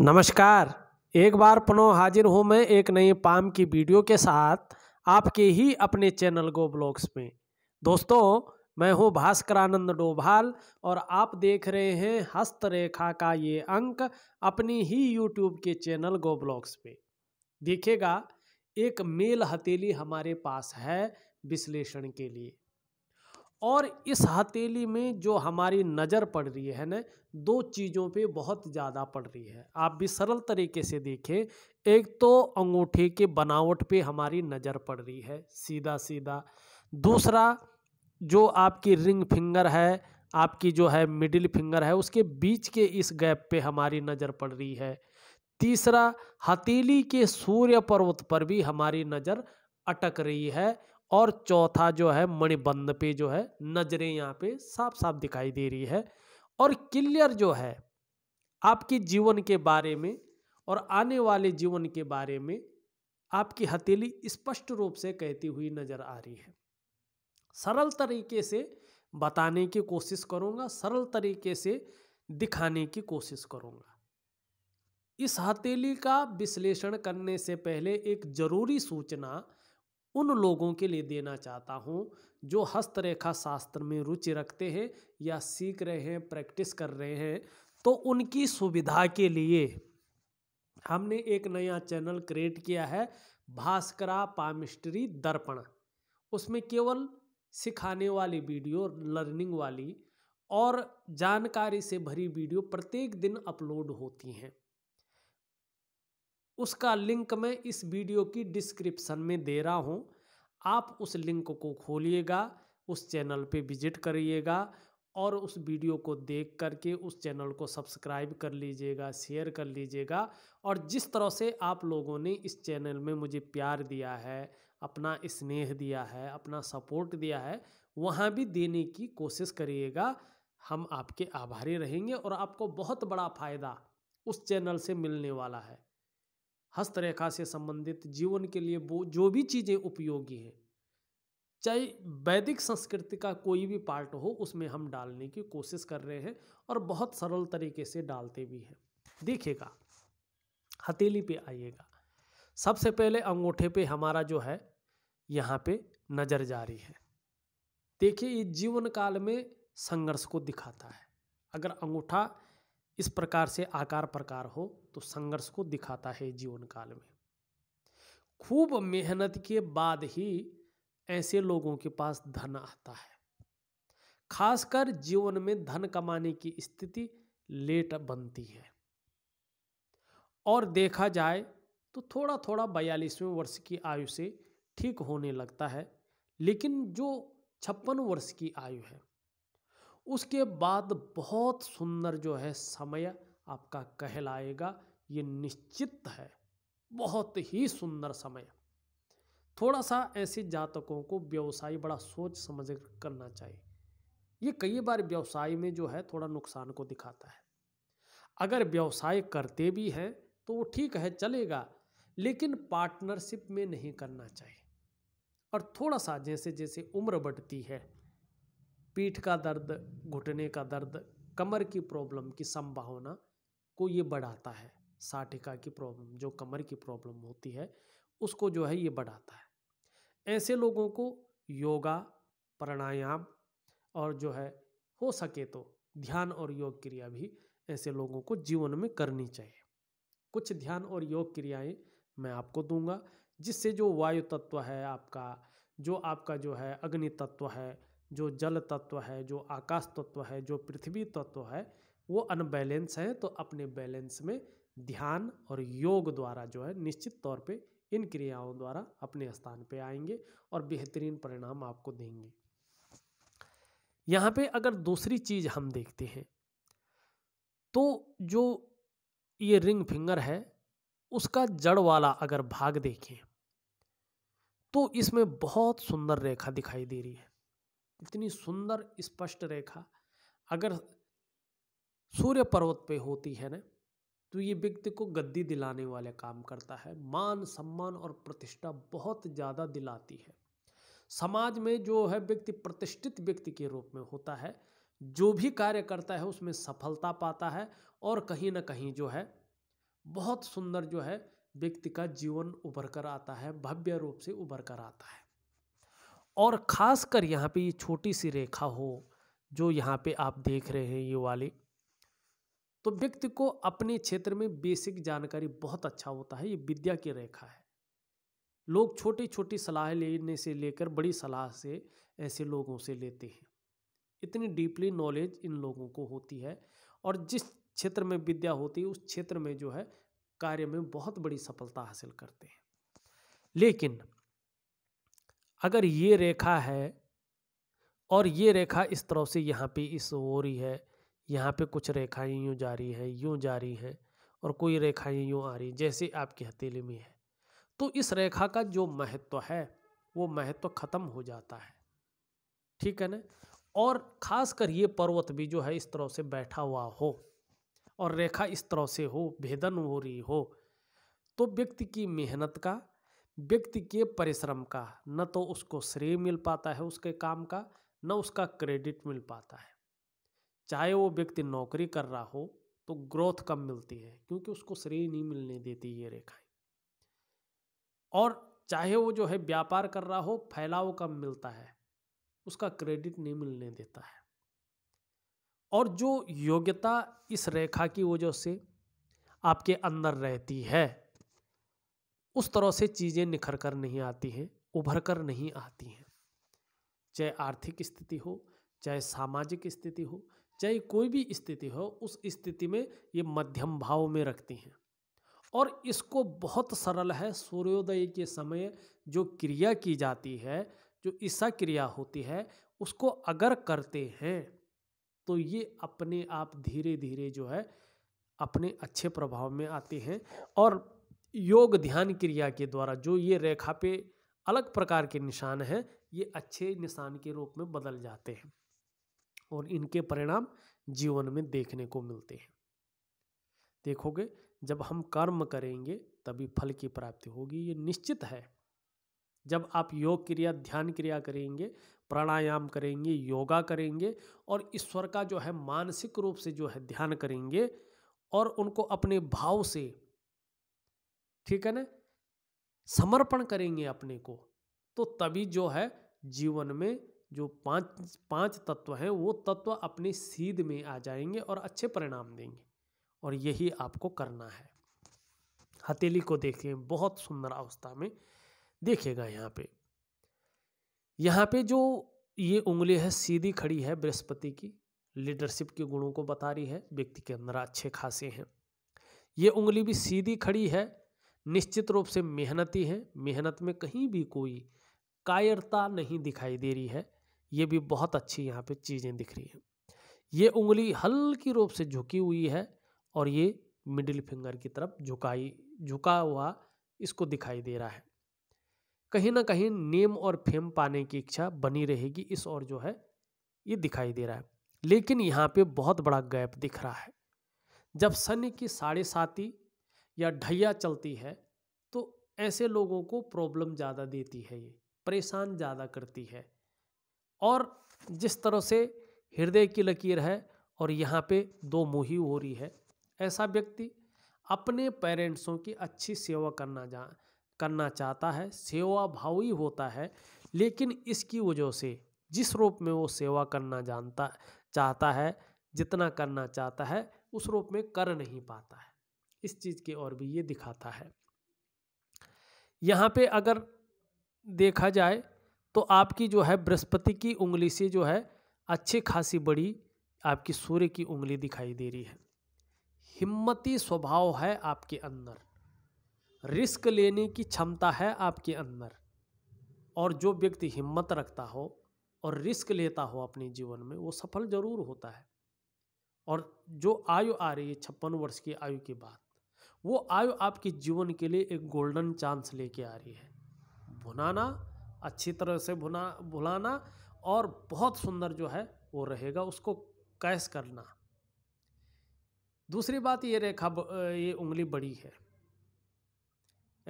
नमस्कार एक बार पुनः हाजिर हूँ मैं एक नई पाम की वीडियो के साथ आपके ही अपने चैनल गो ब्लॉग्स में दोस्तों मैं हूँ भास्करानंद डोभाल और आप देख रहे हैं हस्तरेखा का ये अंक अपनी ही यूट्यूब के चैनल गो ब्लॉग्स में देखिएगा एक मेल हथेली हमारे पास है विश्लेषण के लिए और इस हथेली में जो हमारी नज़र पड़ रही है ना दो चीज़ों पे बहुत ज़्यादा पड़ रही है आप भी सरल तरीके से देखें एक तो अंगूठे के बनावट पे हमारी नज़र पड़ रही है सीधा सीधा दूसरा जो आपकी रिंग फिंगर है आपकी जो है मिडिल फिंगर है उसके बीच के इस गैप पे हमारी नज़र पड़ रही है तीसरा हथेली के सूर्य पर्वत पर भी हमारी नज़र अटक रही है और चौथा जो है मणिबंध पे जो है नज़रें यहाँ पे साफ साफ दिखाई दे रही है और क्लियर जो है आपके जीवन के बारे में और आने वाले जीवन के बारे में आपकी हथेली स्पष्ट रूप से कहती हुई नज़र आ रही है सरल तरीके से बताने की कोशिश करूँगा सरल तरीके से दिखाने की कोशिश करूंगा इस हथेली का विश्लेषण करने से पहले एक ज़रूरी सूचना उन लोगों के लिए देना चाहता हूँ जो हस्तरेखा शास्त्र में रुचि रखते हैं या सीख रहे हैं प्रैक्टिस कर रहे हैं तो उनकी सुविधा के लिए हमने एक नया चैनल क्रिएट किया है भास्करा पामिस्ट्री दर्पण उसमें केवल सिखाने वाली वीडियो लर्निंग वाली और जानकारी से भरी वीडियो प्रत्येक दिन अपलोड होती हैं उसका लिंक मैं इस वीडियो की डिस्क्रिप्शन में दे रहा हूँ आप उस लिंक को खोलिएगा उस चैनल पे विजिट करिएगा और उस वीडियो को देख करके उस चैनल को सब्सक्राइब कर लीजिएगा शेयर कर लीजिएगा और जिस तरह से आप लोगों ने इस चैनल में मुझे प्यार दिया है अपना स्नेह दिया है अपना सपोर्ट दिया है वहाँ भी देने की कोशिश करिएगा हम आपके आभारी रहेंगे और आपको बहुत बड़ा फ़ायदा उस चैनल से मिलने वाला है हस्तरेखा से संबंधित जीवन के लिए वो जो भी चीज़ें उपयोगी हैं चाहे वैदिक संस्कृति का कोई भी पार्ट हो उसमें हम डालने की कोशिश कर रहे हैं और बहुत सरल तरीके से डालते भी हैं देखिएगा हथेली पे आइएगा सबसे पहले अंगूठे पे हमारा जो है यहाँ पे नज़र जारी है देखिए ये जीवन काल में संघर्ष को दिखाता है अगर अंगूठा इस प्रकार से आकार प्रकार हो तो संघर्ष को दिखाता है जीवन काल में खूब मेहनत के बाद ही ऐसे लोगों के पास धन आता है खासकर जीवन में धन कमाने की स्थिति लेट बनती है और देखा जाए तो थोड़ा थोड़ा बयालीसवें वर्ष की आयु से ठीक होने लगता है लेकिन जो छप्पन वर्ष की आयु है उसके बाद बहुत सुंदर जो है समय आपका कहलाएगा ये निश्चित है बहुत ही सुंदर समय थोड़ा सा ऐसे जातकों को व्यवसाय बड़ा सोच समझ करना चाहिए ये कई बार व्यवसाय में जो है थोड़ा नुकसान को दिखाता है अगर व्यवसाय करते भी हैं तो वो ठीक है चलेगा लेकिन पार्टनरशिप में नहीं करना चाहिए और थोड़ा सा जैसे जैसे उम्र बढ़ती है पीठ का दर्द घुटने का दर्द कमर की प्रॉब्लम की संभावना को ये बढ़ाता है साठिका की प्रॉब्लम जो कमर की प्रॉब्लम होती है उसको जो है ये बढ़ाता है ऐसे लोगों को योगा प्राणायाम और जो है हो सके तो ध्यान और योग क्रिया भी ऐसे लोगों को जीवन में करनी चाहिए कुछ ध्यान और योग क्रियाएं मैं आपको दूंगा जिससे जो वायु तत्व है आपका जो आपका जो है अग्नि तत्व है जो जल तत्व है जो आकाश तत्व है जो पृथ्वी तत्व है वो अनबैलेंस है तो अपने बैलेंस में ध्यान और योग द्वारा जो है निश्चित तौर पे इन क्रियाओं द्वारा अपने स्थान पे आएंगे और बेहतरीन परिणाम आपको देंगे यहाँ पे अगर दूसरी चीज़ हम देखते हैं तो जो ये रिंग फिंगर है उसका जड़ वाला अगर भाग देखें तो इसमें बहुत सुंदर रेखा दिखाई दे रही है इतनी सुंदर स्पष्ट रेखा अगर सूर्य पर्वत पे होती है ना तो ये व्यक्ति को गद्दी दिलाने वाले काम करता है मान सम्मान और प्रतिष्ठा बहुत ज़्यादा दिलाती है समाज में जो है व्यक्ति प्रतिष्ठित व्यक्ति के रूप में होता है जो भी कार्य करता है उसमें सफलता पाता है और कहीं ना कहीं जो है बहुत सुंदर जो है व्यक्ति का जीवन उभर कर आता है भव्य रूप से उभर कर आता है और ख़ासकर यहाँ पे ये छोटी सी रेखा हो जो यहाँ पे आप देख रहे हैं ये वाली तो व्यक्ति को अपने क्षेत्र में बेसिक जानकारी बहुत अच्छा होता है ये विद्या की रेखा है लोग छोटी छोटी सलाह लेने से लेकर बड़ी सलाह से ऐसे लोगों से लेते हैं इतनी डीपली नॉलेज इन लोगों को होती है और जिस क्षेत्र में विद्या होती है उस क्षेत्र में जो है कार्य में बहुत बड़ी सफलता हासिल करते हैं लेकिन अगर ये रेखा है और ये रेखा इस तरह से यहाँ पे इस हो रही है यहाँ पे कुछ रेखाएं यूँ जा रही हैं यूँ जा रही हैं और कोई रेखाएं यूँ आ रही हैं जैसे आपकी हथेली में है तो इस रेखा का जो महत्व है वो महत्व ख़त्म हो जाता है ठीक है ना और ख़ासकर ये पर्वत भी जो है इस तरह से बैठा हुआ हो और रेखा इस तरह से हो भेदन हो रही हो तो व्यक्ति की मेहनत का व्यक्ति के परिश्रम का न तो उसको श्रेय मिल पाता है उसके काम का न उसका क्रेडिट मिल पाता है चाहे वो व्यक्ति नौकरी कर रहा हो तो ग्रोथ कम मिलती है क्योंकि उसको श्रेय नहीं मिलने देती ये रेखाएं और चाहे वो जो है व्यापार कर रहा हो फैलाव कम मिलता है उसका क्रेडिट नहीं मिलने देता है और जो योग्यता इस रेखा की वजह से आपके अंदर रहती है उस तरह से चीज़ें निखर कर नहीं आती हैं उभर कर नहीं आती हैं चाहे आर्थिक स्थिति हो चाहे सामाजिक स्थिति हो चाहे कोई भी स्थिति हो उस स्थिति में ये मध्यम भाव में रखती हैं और इसको बहुत सरल है सूर्योदय के समय जो क्रिया की जाती है जो ईसा क्रिया होती है उसको अगर करते हैं तो ये अपने आप धीरे धीरे जो है अपने अच्छे प्रभाव में आते हैं और योग ध्यान क्रिया के द्वारा जो ये रेखा पे अलग प्रकार के निशान हैं ये अच्छे निशान के रूप में बदल जाते हैं और इनके परिणाम जीवन में देखने को मिलते हैं देखोगे जब हम कर्म करेंगे तभी फल की प्राप्ति होगी ये निश्चित है जब आप योग क्रिया ध्यान क्रिया करेंगे प्राणायाम करेंगे योगा करेंगे और ईश्वर का जो है मानसिक रूप से जो है ध्यान करेंगे और उनको अपने भाव से ठीक है ना समर्पण करेंगे अपने को तो तभी जो है जीवन में जो पांच पांच तत्व हैं वो तत्व अपने सीध में आ जाएंगे और अच्छे परिणाम देंगे और यही आपको करना है हथेली को देखिए बहुत सुंदर अवस्था में देखेगा यहाँ पे यहाँ पे जो ये उंगली है सीधी खड़ी है बृहस्पति की लीडरशिप के गुणों को बता रही है व्यक्ति के अंदर अच्छे खासे हैं ये उंगली भी सीधी खड़ी है निश्चित रूप से मेहनती हैं मेहनत में कहीं भी कोई कायरता नहीं दिखाई दे रही है ये भी बहुत अच्छी यहाँ पे चीज़ें दिख रही हैं ये उंगली हल्की रूप से झुकी हुई है और ये मिडिल फिंगर की तरफ झुकाई झुका हुआ इसको दिखाई दे रहा है कहीं ना कहीं नेम और फेम पाने की इच्छा बनी रहेगी इस और जो है ये दिखाई दे रहा है लेकिन यहाँ पे बहुत बड़ा गैप दिख रहा है जब शनि की साढ़े साथी या ढैया चलती है तो ऐसे लोगों को प्रॉब्लम ज़्यादा देती है ये परेशान ज़्यादा करती है और जिस तरह से हृदय की लकीर है और यहाँ पे दो मुही हो रही है ऐसा व्यक्ति अपने पेरेंट्सों की अच्छी सेवा करना जा करना चाहता है सेवा भावी होता है लेकिन इसकी वजह से जिस रूप में वो सेवा करना जानता चाहता है जितना करना चाहता है उस रूप में कर नहीं पाता है इस चीज़ की ओर भी ये दिखाता है यहाँ पे अगर देखा जाए तो आपकी जो है बृहस्पति की उंगली से जो है अच्छी खासी बड़ी आपकी सूर्य की उंगली दिखाई दे रही है हिम्मती स्वभाव है आपके अंदर रिस्क लेने की क्षमता है आपके अंदर और जो व्यक्ति हिम्मत रखता हो और रिस्क लेता हो अपने जीवन में वो सफल ज़रूर होता है और जो आयु आ रही है छप्पन वर्ष की आयु के बाद वो आयु आपके जीवन के लिए एक गोल्डन चांस लेके आ रही है भुनाना अच्छी तरह से भुना भुलाना और बहुत सुंदर जो है वो रहेगा उसको कैश करना दूसरी बात ये रेखा ये उंगली बड़ी है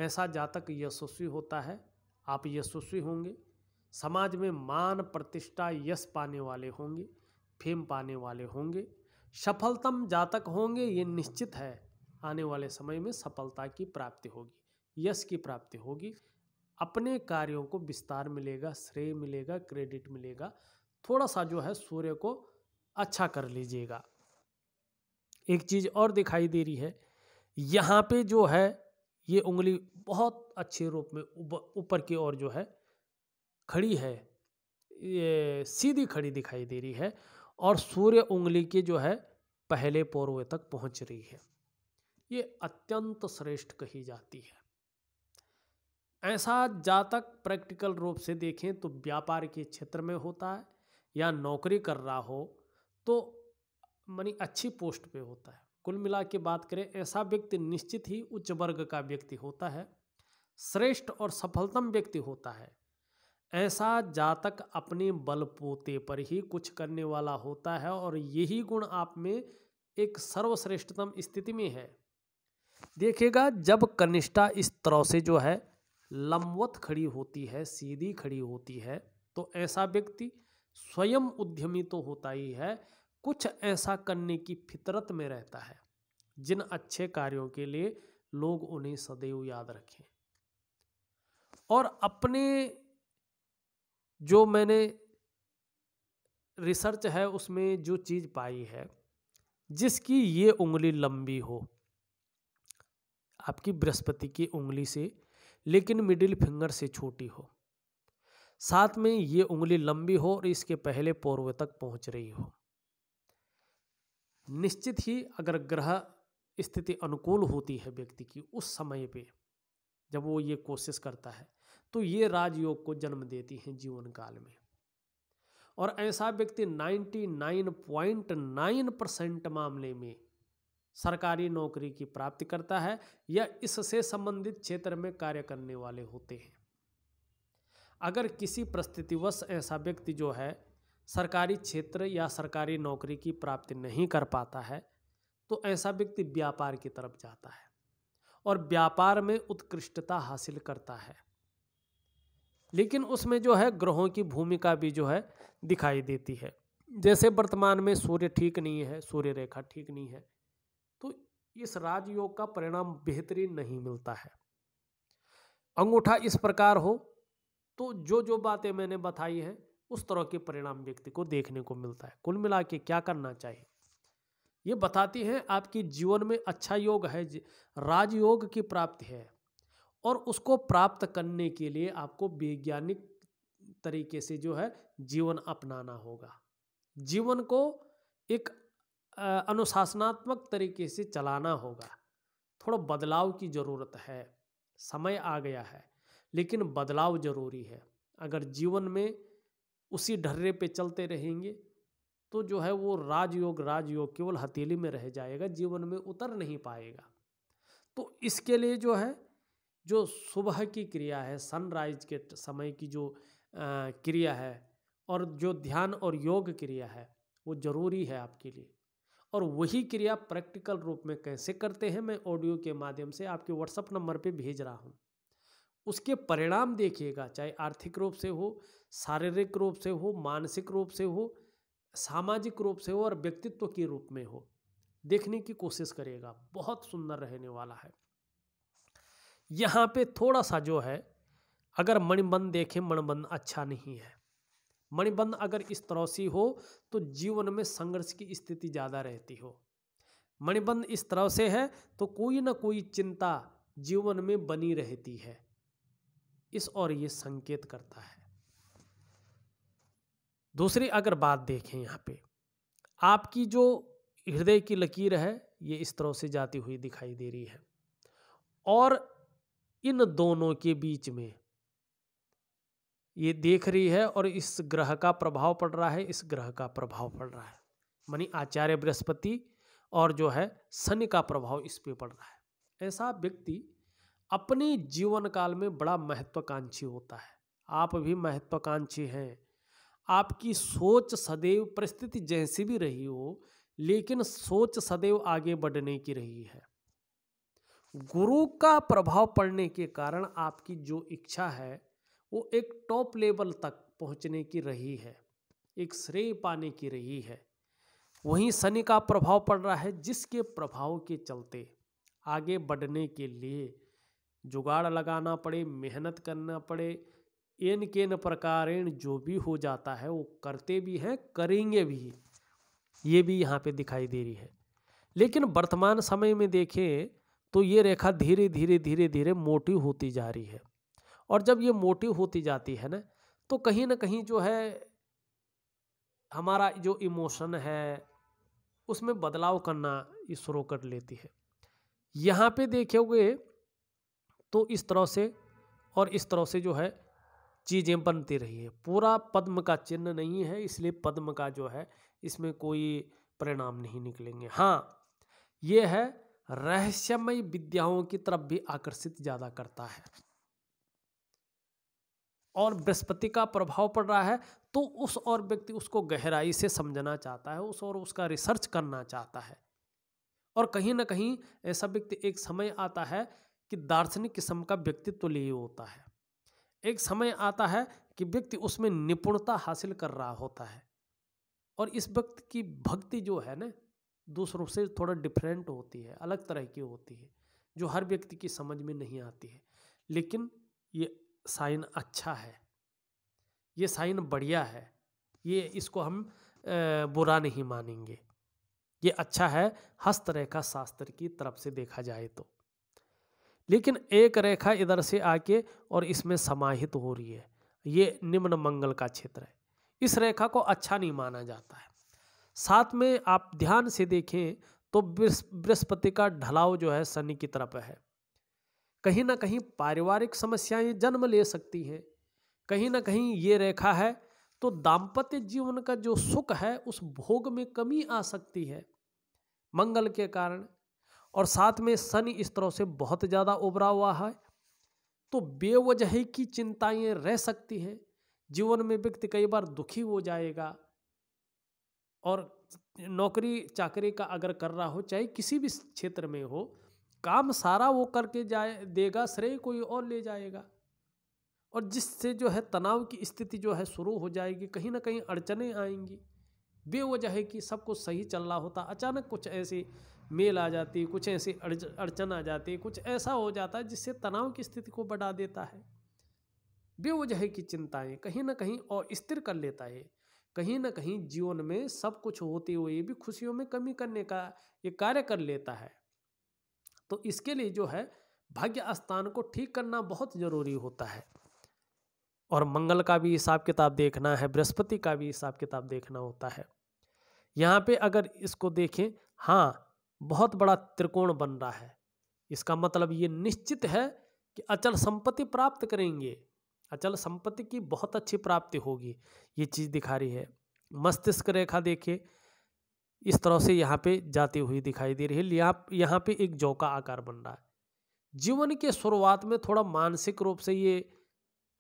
ऐसा जातक यशस्वी होता है आप यशस्वी होंगे समाज में मान प्रतिष्ठा यश पाने वाले होंगे फेम पाने वाले होंगे सफलतम जातक होंगे ये निश्चित है आने वाले समय में सफलता की प्राप्ति होगी यश की प्राप्ति होगी अपने कार्यों को विस्तार मिलेगा श्रेय मिलेगा क्रेडिट मिलेगा थोड़ा सा जो है सूर्य को अच्छा कर लीजिएगा एक चीज़ और दिखाई दे रही है यहाँ पे जो है ये उंगली बहुत अच्छे रूप में ऊपर की ओर जो है खड़ी है ये सीधी खड़ी दिखाई दे रही है और सूर्य उंगली के जो है पहले पौरवे तक पहुँच रही है ये अत्यंत श्रेष्ठ कही जाती है ऐसा जातक प्रैक्टिकल रूप से देखें तो व्यापार के क्षेत्र में होता है या नौकरी कर रहा हो तो मनी अच्छी पोस्ट पे होता है कुल मिला के बात करें ऐसा व्यक्ति निश्चित ही उच्च वर्ग का व्यक्ति होता है श्रेष्ठ और सफलतम व्यक्ति होता है ऐसा जातक अपने बलपोते पर ही कुछ करने वाला होता है और यही गुण आप में एक सर्वश्रेष्ठतम स्थिति में है देखिएगा जब कनिष्ठा इस तरह से जो है लंबवत खड़ी होती है सीधी खड़ी होती है तो ऐसा व्यक्ति स्वयं उद्यमी तो होता ही है कुछ ऐसा करने की फितरत में रहता है जिन अच्छे कार्यों के लिए लोग उन्हें सदैव याद रखें और अपने जो मैंने रिसर्च है उसमें जो चीज़ पाई है जिसकी ये उंगली लंबी हो आपकी बृहस्पति की उंगली से लेकिन मिडिल फिंगर से छोटी हो साथ में ये उंगली लंबी हो और इसके पहले पूर्व तक पहुंच रही हो निश्चित ही अगर ग्रह स्थिति अनुकूल होती है व्यक्ति की उस समय पे जब वो ये कोशिश करता है तो ये राजयोग को जन्म देती है जीवन काल में और ऐसा व्यक्ति 99.9 परसेंट मामले में सरकारी नौकरी की प्राप्ति करता है या इससे संबंधित क्षेत्र में कार्य करने वाले होते हैं अगर किसी परिस्थितिवश ऐसा व्यक्ति जो है सरकारी क्षेत्र या सरकारी नौकरी की प्राप्ति नहीं कर पाता है तो ऐसा व्यक्ति व्यापार की तरफ जाता है और व्यापार में उत्कृष्टता हासिल करता है लेकिन उसमें जो है ग्रहों की भूमिका भी जो है दिखाई देती है जैसे वर्तमान में सूर्य ठीक नहीं है सूर्य रेखा ठीक नहीं है इस राजयोग का परिणाम बेहतरीन नहीं मिलता है अंगूठा इस प्रकार हो तो जो जो बातें मैंने बताई हैं उस तरह के परिणाम व्यक्ति को देखने को मिलता है कुल मिला के क्या करना चाहिए ये बताती हैं आपके जीवन में अच्छा योग है राजयोग की प्राप्ति है और उसको प्राप्त करने के लिए आपको वैज्ञानिक तरीके से जो है जीवन अपनाना होगा जीवन को एक अनुशासनात्मक तरीके से चलाना होगा थोड़ा बदलाव की ज़रूरत है समय आ गया है लेकिन बदलाव ज़रूरी है अगर जीवन में उसी ढर्रे पे चलते रहेंगे तो जो है वो राजयोग राजयोग केवल हथेली में रह जाएगा जीवन में उतर नहीं पाएगा तो इसके लिए जो है जो सुबह की क्रिया है सनराइज के समय की जो आ, क्रिया है और जो ध्यान और योग क्रिया है वो ज़रूरी है आपके लिए और वही क्रिया प्रैक्टिकल रूप में कैसे करते हैं मैं ऑडियो के माध्यम से आपके व्हाट्सअप नंबर पे भेज रहा हूँ उसके परिणाम देखिएगा चाहे आर्थिक रूप से हो शारीरिक रूप से हो मानसिक रूप से हो सामाजिक रूप से हो और व्यक्तित्व के रूप में हो देखने की कोशिश करिएगा बहुत सुंदर रहने वाला है यहाँ पे थोड़ा सा जो है अगर मणिबंध देखें मणिबंध अच्छा नहीं है मणिबंध अगर इस से हो तो जीवन में संघर्ष की स्थिति ज़्यादा रहती हो मणिबंध इस तरह से है तो कोई ना कोई चिंता जीवन में बनी रहती है इस और ये संकेत करता है दूसरी अगर बात देखें यहाँ पे आपकी जो हृदय की लकीर है ये इस तरह से जाती हुई दिखाई दे रही है और इन दोनों के बीच में ये देख रही है और इस ग्रह का प्रभाव पड़ रहा है इस ग्रह का प्रभाव पड़ रहा है मनी आचार्य बृहस्पति और जो है शनि का प्रभाव इस पे पड़ रहा है ऐसा व्यक्ति अपने जीवन काल में बड़ा महत्वाकांक्षी होता है आप भी महत्वाकांक्षी हैं आपकी सोच सदैव परिस्थिति जैसी भी रही हो लेकिन सोच सदैव आगे बढ़ने की रही है गुरु का प्रभाव पड़ने के कारण आपकी जो इच्छा है वो एक टॉप लेवल तक पहुंचने की रही है एक श्रेय पाने की रही है वहीं शनि का प्रभाव पड़ रहा है जिसके प्रभाव के चलते आगे बढ़ने के लिए जुगाड़ लगाना पड़े मेहनत करना पड़े एन केन प्रकारेण जो भी हो जाता है वो करते भी हैं करेंगे भी ये भी यहाँ पे दिखाई दे रही है लेकिन वर्तमान समय में देखें तो ये रेखा धीरे धीरे धीरे धीरे मोटी होती जा रही है और जब ये मोटी होती जाती है ना तो कहीं ना कहीं जो है हमारा जो इमोशन है उसमें बदलाव करना ये शुरू कर लेती है यहाँ पे देखोगे तो इस तरह से और इस तरह से जो है चीज़ें बनती रही है पूरा पद्म का चिन्ह नहीं है इसलिए पद्म का जो है इसमें कोई परिणाम नहीं निकलेंगे हाँ ये है रहस्यमय विद्याओं की तरफ भी आकर्षित ज़्यादा करता है और बृहस्पति का प्रभाव पड़ रहा है तो उस और व्यक्ति उसको गहराई से समझना चाहता है उस और उसका रिसर्च करना चाहता है और कहीं ना कहीं ऐसा व्यक्ति एक समय आता है कि दार्शनिक किस्म का व्यक्तित्व तो लिए होता है एक समय आता है कि व्यक्ति उसमें निपुणता हासिल कर रहा होता है और इस व्यक्ति की भक्ति जो है ना दूसरों से थोड़ा डिफरेंट होती है अलग तरह की होती है जो हर व्यक्ति की समझ में नहीं आती है लेकिन ये साइन अच्छा है ये साइन बढ़िया है ये इसको हम बुरा नहीं मानेंगे ये अच्छा है हस्त रेखा शास्त्र की तरफ से देखा जाए तो लेकिन एक रेखा इधर से आके और इसमें समाहित हो रही है ये निम्न मंगल का क्षेत्र है इस रेखा को अच्छा नहीं माना जाता है साथ में आप ध्यान से देखें तो बृहस्पति का ढलाव जो है शनि की तरफ है कहीं ना कहीं पारिवारिक समस्याएं जन्म ले सकती हैं कहीं ना कहीं ये रेखा है तो दाम्पत्य जीवन का जो सुख है उस भोग में कमी आ सकती है मंगल के कारण और साथ में शनि इस तरह से बहुत ज़्यादा उभरा हुआ है तो बेवजह की चिंताएं रह सकती हैं जीवन में व्यक्ति कई बार दुखी हो जाएगा और नौकरी चाकरी का अगर कर रहा हो चाहे किसी भी क्षेत्र में हो काम सारा वो करके जाए देगा श्रेय कोई और ले जाएगा और जिससे जो है तनाव की स्थिति जो है शुरू हो जाएगी कहीं ना कहीं अड़चने आएंगी बेवजह है कि सब कुछ सही चल रहा होता अचानक कुछ ऐसी मेल आ जाती कुछ ऐसी अड़चन आ जाती कुछ ऐसा हो जाता है जिससे तनाव की स्थिति को बढ़ा देता है बेवजह की चिंताएं कहीं ना कहीं और स्थिर कर लेता है कहीं ना कहीं जीवन में सब कुछ होते हुए भी खुशियों में कमी करने का ये कार्य कर लेता है तो इसके लिए जो है भाग्य स्थान को ठीक करना बहुत ज़रूरी होता है और मंगल का भी हिसाब किताब देखना है बृहस्पति का भी हिसाब किताब देखना होता है यहाँ पे अगर इसको देखें हाँ बहुत बड़ा त्रिकोण बन रहा है इसका मतलब ये निश्चित है कि अचल संपत्ति प्राप्त करेंगे अचल संपत्ति की बहुत अच्छी प्राप्ति होगी ये चीज़ दिखा रही है मस्तिष्क रेखा देखिए इस तरह से यहाँ पे जाती हुई दिखाई दे रही है यहाँ यहाँ पे एक जौ का आकार बन रहा है जीवन के शुरुआत में थोड़ा मानसिक रूप से ये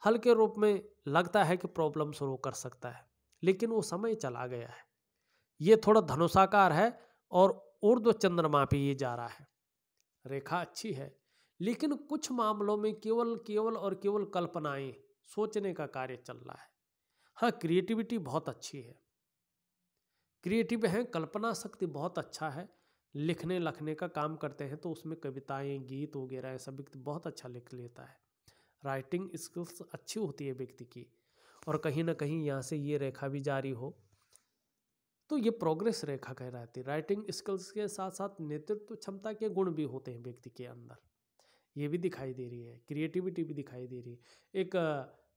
हल्के रूप में लगता है कि प्रॉब्लम शुरू कर सकता है लेकिन वो समय चला गया है ये थोड़ा धनुषाकार है और उर्द चंद्रमा पे ये जा रहा है रेखा अच्छी है लेकिन कुछ मामलों में केवल केवल और केवल कल्पनाएं सोचने का कार्य चल रहा है हाँ क्रिएटिविटी बहुत अच्छी है क्रिएटिव हैं कल्पना शक्ति बहुत अच्छा है लिखने लखने का काम करते हैं तो उसमें कविताएं गीत वगैरह ऐसा व्यक्ति बहुत अच्छा लिख लेता है राइटिंग स्किल्स अच्छी होती है व्यक्ति की और कहीं ना कहीं यहाँ से ये रेखा भी जारी हो तो ये प्रोग्रेस रेखा कह रहा है राइटिंग स्किल्स के साथ साथ नेतृत्व क्षमता के गुण भी होते हैं व्यक्ति के अंदर ये भी दिखाई दे रही है क्रिएटिविटी भी दिखाई दे रही है एक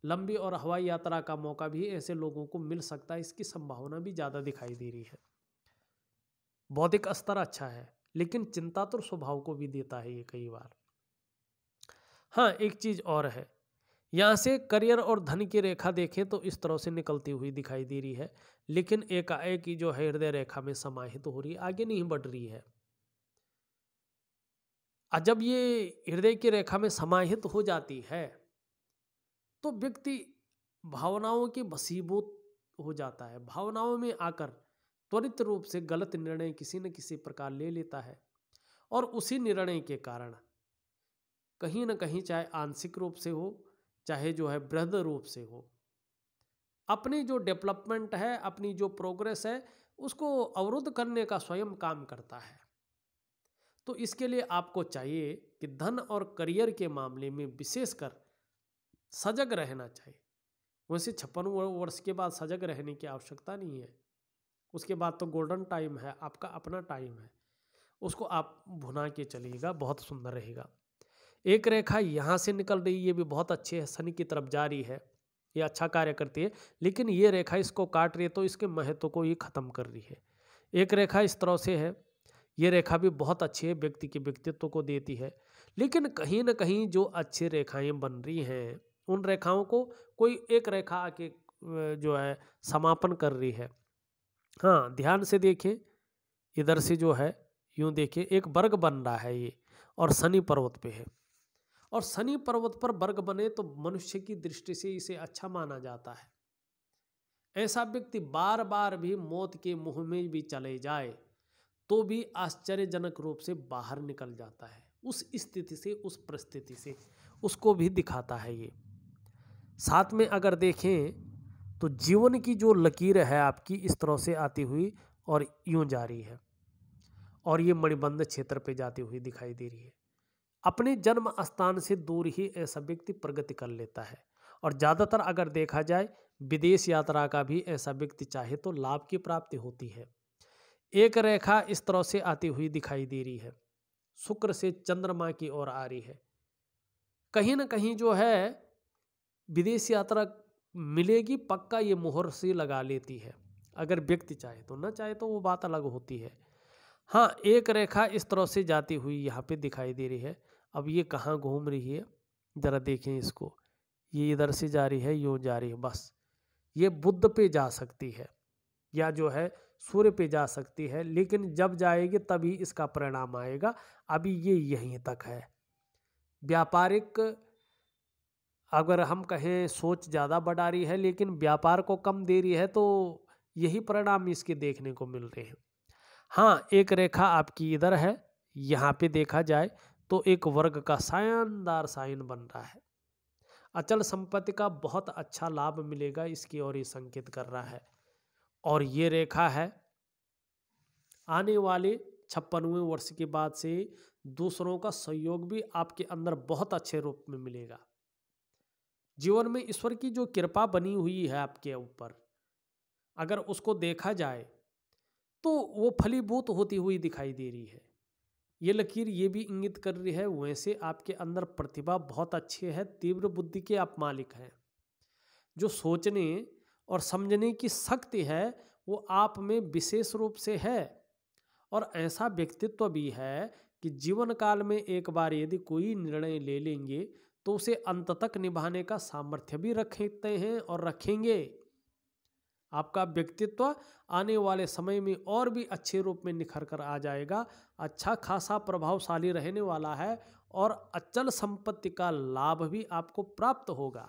लंबी और हवाई यात्रा का मौका भी ऐसे लोगों को मिल सकता है इसकी संभावना भी ज़्यादा दिखाई दे रही है बौद्धिक स्तर अच्छा है लेकिन चिंता तो स्वभाव को भी देता है ये कई बार हाँ एक चीज़ और है यहाँ से करियर और धन की रेखा देखें तो इस तरह से निकलती हुई दिखाई दे रही है लेकिन एकाएक जो है हृदय रेखा में समाहित तो हो रही आगे नहीं बढ़ रही है जब ये हृदय की रेखा में समाहित हो जाती है तो व्यक्ति भावनाओं के बसीबूत हो जाता है भावनाओं में आकर त्वरित रूप से गलत निर्णय किसी न किसी प्रकार ले लेता है और उसी निर्णय के कारण कहीं ना कहीं चाहे आंशिक रूप से हो चाहे जो है बृहद रूप से हो अपनी जो डेवलपमेंट है अपनी जो प्रोग्रेस है उसको अवरुद्ध करने का स्वयं काम करता है तो इसके लिए आपको चाहिए कि धन और करियर के मामले में विशेषकर सजग रहना चाहिए वैसे छप्पन वर्ष के बाद सजग रहने की आवश्यकता नहीं है उसके बाद तो गोल्डन टाइम है आपका अपना टाइम है उसको आप भुना के चलिएगा बहुत सुंदर रहेगा एक रेखा यहाँ से निकल रही है ये भी बहुत अच्छे है शनि की तरफ जा रही है ये अच्छा कार्य करती है लेकिन ये रेखा इसको काट रही है तो इसके महत्व को ही ख़त्म कर रही है एक रेखा इस तरह से है ये रेखा भी बहुत अच्छी है व्यक्ति के व्यक्तित्व को देती है लेकिन कहीं ना कहीं जो अच्छी रेखाएं बन रही हैं उन रेखाओं को कोई एक रेखा आके जो है समापन कर रही है हाँ ध्यान से देखिए इधर से जो है यूं देखिए एक वर्ग बन रहा है ये और शनि पर्वत पे है और शनि पर्वत पर वर्ग बने तो मनुष्य की दृष्टि से इसे अच्छा माना जाता है ऐसा व्यक्ति बार बार भी मौत के मुंह में भी चले जाए तो भी आश्चर्यजनक रूप से बाहर निकल जाता है उस स्थिति से उस परिस्थिति से उसको भी दिखाता है ये साथ में अगर देखें तो जीवन की जो लकीर है आपकी इस तरह से आती हुई और यूं जा रही है और ये मणिबंध क्षेत्र पे जाती हुई दिखाई दे रही है अपने जन्म स्थान से दूर ही ऐसा व्यक्ति प्रगति कर लेता है और ज़्यादातर अगर देखा जाए विदेश यात्रा का भी ऐसा व्यक्ति चाहे तो लाभ की प्राप्ति होती है एक रेखा इस तरह से आती हुई दिखाई दे रही है शुक्र से चंद्रमा की ओर आ रही है कहीं ना कहीं जो है विदेश यात्रा मिलेगी पक्का ये मुहर से लगा लेती है अगर व्यक्ति चाहे तो न चाहे तो वो बात अलग होती है हाँ एक रेखा इस तरह से जाती हुई यहाँ पे दिखाई दे रही है अब ये कहाँ घूम रही है ज़रा देखें इसको ये इधर से जा रही है यूँ जा रही है बस ये बुद्ध पे जा सकती है या जो है सूर्य पे जा सकती है लेकिन जब जाएगी तभी इसका परिणाम आएगा अभी ये यहीं तक है व्यापारिक अगर हम कहें सोच ज़्यादा बढ़ा रही है लेकिन व्यापार को कम दे रही है तो यही परिणाम इसके देखने को मिल रहे हैं हाँ एक रेखा आपकी इधर है यहाँ पे देखा जाए तो एक वर्ग का शानदार साइन बन रहा है अचल संपत्ति का बहुत अच्छा लाभ मिलेगा इसकी ओर ये संकेत कर रहा है और ये रेखा है आने वाले छप्पनवें वर्ष के बाद से दूसरों का सहयोग भी आपके अंदर बहुत अच्छे रूप में मिलेगा जीवन में ईश्वर की जो कृपा बनी हुई है आपके ऊपर अगर उसको देखा जाए तो वो फलीभूत होती हुई दिखाई दे रही है ये लकीर ये भी इंगित कर रही है वैसे आपके अंदर प्रतिभा बहुत अच्छी है तीव्र बुद्धि के आप मालिक हैं जो सोचने और समझने की शक्ति है वो आप में विशेष रूप से है और ऐसा व्यक्तित्व भी है कि जीवन काल में एक बार यदि कोई निर्णय ले लेंगे तो उसे अंत तक निभाने का सामर्थ्य भी रखते हैं और रखेंगे आपका व्यक्तित्व आने वाले समय में और भी अच्छे रूप में निखर कर आ जाएगा अच्छा खासा प्रभावशाली रहने वाला है और अचल संपत्ति का लाभ भी आपको प्राप्त होगा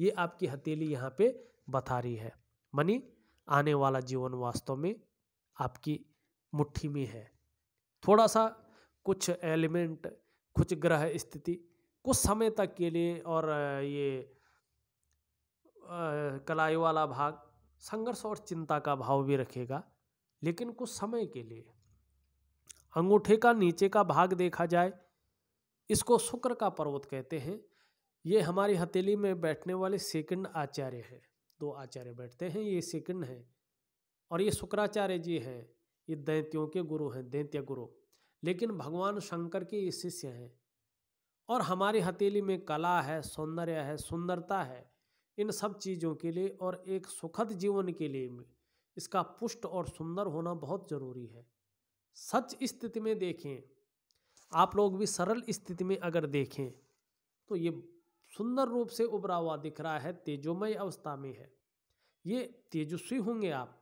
ये आपकी हथेली यहाँ पे बता रही है मनी आने वाला जीवन वास्तव में आपकी मुट्ठी में है थोड़ा सा कुछ एलिमेंट कुछ ग्रह स्थिति कुछ समय तक के लिए और ये कलाई वाला भाग संघर्ष और चिंता का भाव भी रखेगा लेकिन कुछ समय के लिए अंगूठे का नीचे का भाग देखा जाए इसको शुक्र का पर्वत कहते हैं ये हमारी हथेली में बैठने वाले सेकंड आचार्य हैं दो आचार्य बैठते हैं ये सेकंड हैं और ये शुक्राचार्य जी हैं ये दैत्यों के गुरु हैं दैत्य गुरु लेकिन भगवान शंकर के ये शिष्य हैं और हमारी हथेली में कला है सौंदर्य है सुंदरता है इन सब चीज़ों के लिए और एक सुखद जीवन के लिए भी इसका पुष्ट और सुंदर होना बहुत ज़रूरी है सच स्थिति में देखें आप लोग भी सरल स्थिति में अगर देखें तो ये सुंदर रूप से उभरा हुआ दिख रहा है तेजोमय अवस्था में है ये तेजस्वी होंगे आप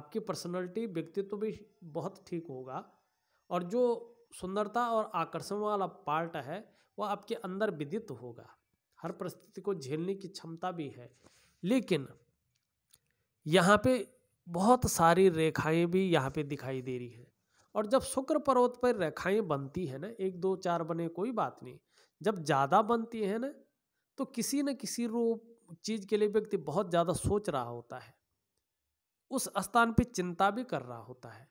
आपकी पर्सनैलिटी व्यक्तित्व तो भी बहुत ठीक होगा और जो सुंदरता और आकर्षण वाला पार्ट है वह आपके अंदर विदित होगा हर परिस्थिति को झेलने की क्षमता भी है लेकिन यहाँ पे बहुत सारी रेखाएं भी यहाँ पे दिखाई दे रही हैं और जब शुक्र पर्वत पर रेखाएं बनती है ना एक दो चार बने कोई बात नहीं जब ज़्यादा बनती है ना तो किसी न किसी रूप चीज़ के लिए व्यक्ति बहुत ज़्यादा सोच रहा होता है उस स्थान पे चिंता भी कर रहा होता है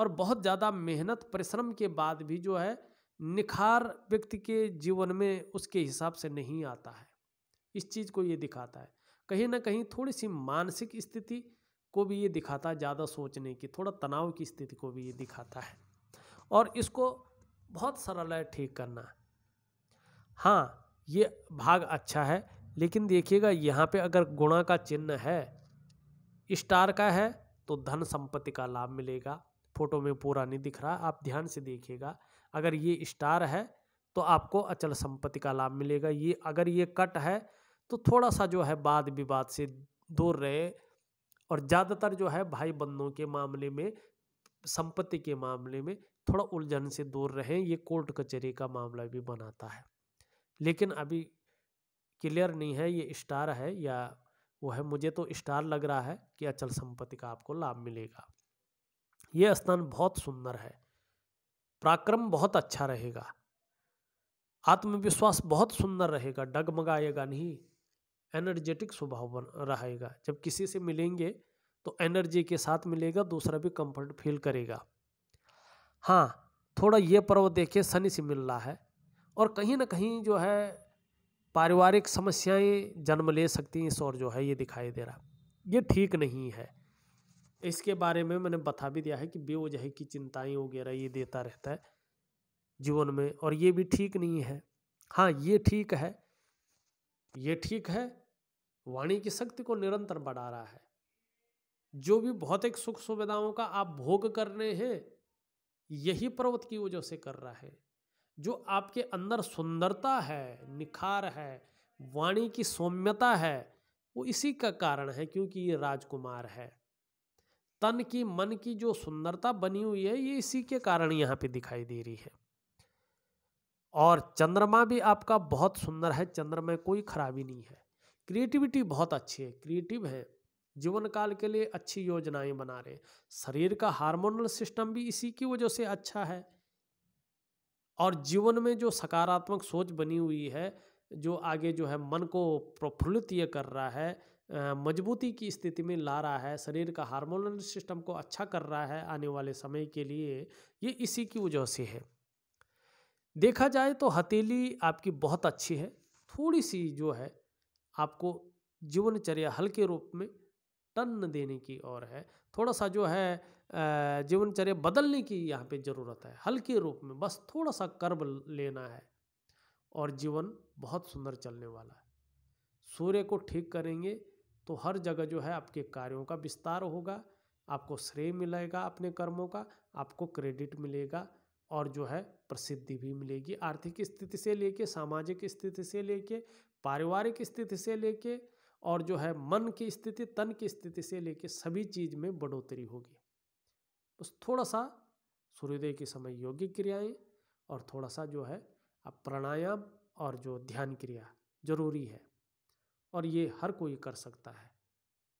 और बहुत ज़्यादा मेहनत परिश्रम के बाद भी जो है निखार व्यक्ति के जीवन में उसके हिसाब से नहीं आता है इस चीज़ को ये दिखाता है कहीं ना कहीं थोड़ी सी मानसिक स्थिति को भी ये दिखाता है ज़्यादा सोचने की थोड़ा तनाव की स्थिति को भी ये दिखाता है और इसको बहुत सरल है ठीक करना हाँ ये भाग अच्छा है लेकिन देखिएगा यहाँ पे अगर गुणा का चिन्ह है स्टार का है तो धन संपत्ति का लाभ मिलेगा फोटो में पूरा नहीं दिख रहा आप ध्यान से देखिएगा अगर ये स्टार है तो आपको अचल संपत्ति का लाभ मिलेगा ये अगर ये कट है तो थोड़ा सा जो है वाद विवाद से दूर रहे और ज़्यादातर जो है भाई बंदों के मामले में संपत्ति के मामले में थोड़ा उलझन से दूर रहें ये कोर्ट कचहरी का मामला भी बनाता है लेकिन अभी क्लियर नहीं है ये स्टार है या वो है मुझे तो स्टार लग रहा है कि अचल संपत्ति का आपको लाभ मिलेगा ये स्थान बहुत सुंदर है पराक्रम बहुत अच्छा रहेगा आत्मविश्वास बहुत सुंदर रहेगा डगमगाएगा नहीं एनर्जेटिक स्वभाव बन रहेगा जब किसी से मिलेंगे तो एनर्जी के साथ मिलेगा दूसरा भी कंफर्ट फील करेगा हाँ थोड़ा ये पर्व देखिए शनि से मिल रहा है और कहीं ना कहीं जो है पारिवारिक समस्याएं जन्म ले सकती हैं इस और जो है ये दिखाई दे रहा ये ठीक नहीं है इसके बारे में मैंने बता भी दिया है कि बेवजह की चिंताएं वगैरह ये देता रहता है जीवन में और ये भी ठीक नहीं है हाँ ये ठीक है ये ठीक है वाणी की शक्ति को निरंतर बढ़ा रहा है जो भी भौतिक सुख सुविधाओं का आप भोग कर रहे हैं यही पर्वत की वजह से कर रहा है जो आपके अंदर सुंदरता है निखार है वाणी की सौम्यता है वो इसी का कारण है क्योंकि ये राजकुमार है तन की मन की जो सुंदरता बनी हुई है ये इसी के कारण यहाँ पे दिखाई दे रही है और चंद्रमा भी आपका बहुत सुंदर है चंद्रमा में कोई खराबी नहीं है क्रिएटिविटी बहुत अच्छी है क्रिएटिव है जीवन काल के लिए अच्छी योजनाएं बना रहे शरीर का हार्मोनल सिस्टम भी इसी की वजह से अच्छा है और जीवन में जो सकारात्मक सोच बनी हुई है जो आगे जो है मन को प्रफुल्लित ये कर रहा है मजबूती की स्थिति में ला रहा है शरीर का हार्मोनल सिस्टम को अच्छा कर रहा है आने वाले समय के लिए ये इसी की वजह से है देखा जाए तो हथेली आपकी बहुत अच्छी है थोड़ी सी जो है आपको जीवनचर्या हल्के रूप में टन देने की और है थोड़ा सा जो है जीवनचर्या बदलने की यहाँ पे ज़रूरत है हल्के रूप में बस थोड़ा सा कर्ब लेना है और जीवन बहुत सुंदर चलने वाला है सूर्य को ठीक करेंगे तो हर जगह जो है आपके कार्यों का विस्तार होगा आपको श्रेय मिलेगा अपने कर्मों का आपको क्रेडिट मिलेगा और जो है प्रसिद्धि भी मिलेगी आर्थिक स्थिति से लेके सामाजिक स्थिति से लेके पारिवारिक स्थिति से लेके और जो है मन की स्थिति तन की स्थिति से लेके सभी चीज़ में बढ़ोतरी होगी बस थोड़ा सा सूर्योदय के समय योगिक क्रियाएं और थोड़ा सा जो है अब प्राणायाम और जो ध्यान क्रिया जरूरी है और ये हर कोई कर सकता है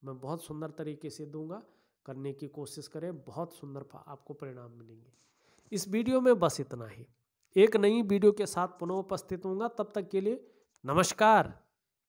मैं बहुत सुंदर तरीके से दूंगा करने की कोशिश करें बहुत सुंदर आपको परिणाम मिलेंगे इस वीडियो में बस इतना ही एक नई वीडियो के साथ पुनः उपस्थित होऊंगा तब तक के लिए नमस्कार